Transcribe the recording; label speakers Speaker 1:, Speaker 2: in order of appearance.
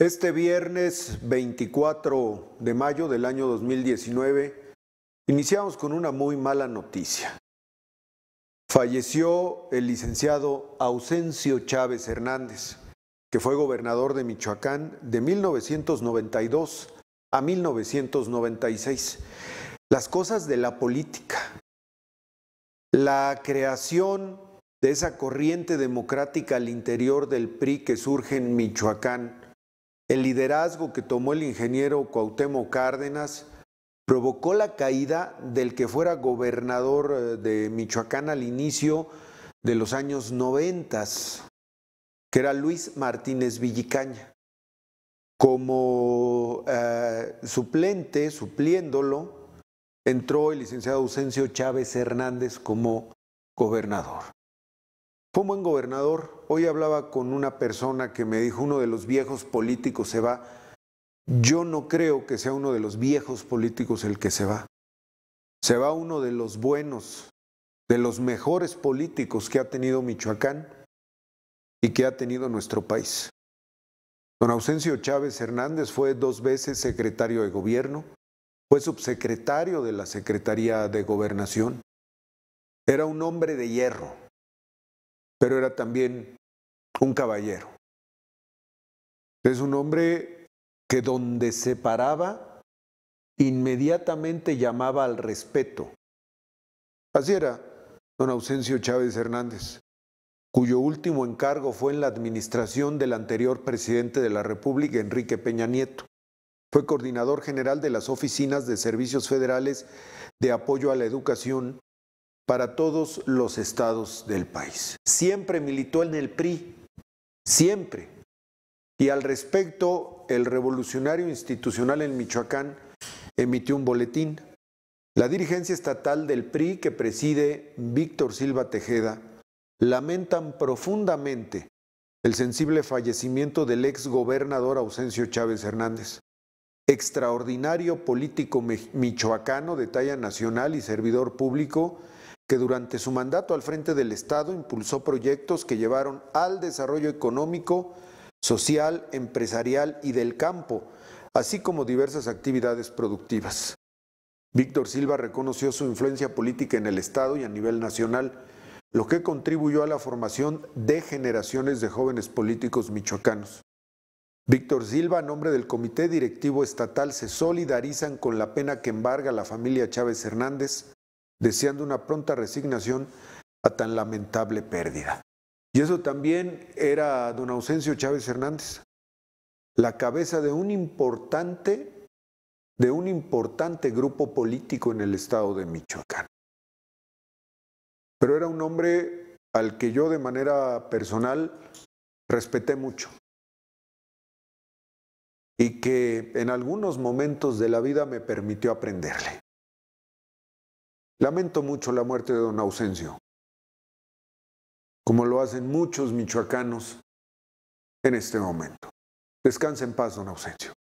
Speaker 1: Este viernes 24 de mayo del año 2019 iniciamos con una muy mala noticia. Falleció el licenciado Ausencio Chávez Hernández, que fue gobernador de Michoacán de 1992 a 1996. Las cosas de la política. La creación de esa corriente democrática al interior del PRI que surge en Michoacán el liderazgo que tomó el ingeniero Cuauhtémoc Cárdenas provocó la caída del que fuera gobernador eh, de Michoacán al inicio de los años 90, que era Luis Martínez Villicaña. Como eh, suplente, supliéndolo, entró el licenciado Ausencio Chávez Hernández como gobernador. Fue un buen gobernador. Hoy hablaba con una persona que me dijo, uno de los viejos políticos se va. Yo no creo que sea uno de los viejos políticos el que se va. Se va uno de los buenos, de los mejores políticos que ha tenido Michoacán y que ha tenido nuestro país. Don Ausencio Chávez Hernández fue dos veces secretario de gobierno, fue subsecretario de la Secretaría de Gobernación. Era un hombre de hierro, pero era también un caballero. Es un hombre que donde se paraba, inmediatamente llamaba al respeto. Así era don Ausencio Chávez Hernández, cuyo último encargo fue en la administración del anterior presidente de la República, Enrique Peña Nieto. Fue coordinador general de las oficinas de servicios federales de apoyo a la educación para todos los estados del país. Siempre militó en el PRI, siempre. Y al respecto, el revolucionario institucional en Michoacán emitió un boletín. La dirigencia estatal del PRI que preside Víctor Silva Tejeda lamentan profundamente el sensible fallecimiento del ex gobernador Ausencio Chávez Hernández, extraordinario político michoacano de talla nacional y servidor público que durante su mandato al frente del Estado impulsó proyectos que llevaron al desarrollo económico, social, empresarial y del campo, así como diversas actividades productivas. Víctor Silva reconoció su influencia política en el Estado y a nivel nacional, lo que contribuyó a la formación de generaciones de jóvenes políticos michoacanos. Víctor Silva, a nombre del Comité Directivo Estatal, se solidarizan con la pena que embarga la familia Chávez Hernández deseando una pronta resignación a tan lamentable pérdida. Y eso también era don Ausencio Chávez Hernández, la cabeza de un importante de un importante grupo político en el estado de Michoacán. Pero era un hombre al que yo de manera personal respeté mucho y que en algunos momentos de la vida me permitió aprenderle. Lamento mucho la muerte de don Ausencio, como lo hacen muchos michoacanos en este momento. Descansa en paz, don Ausencio.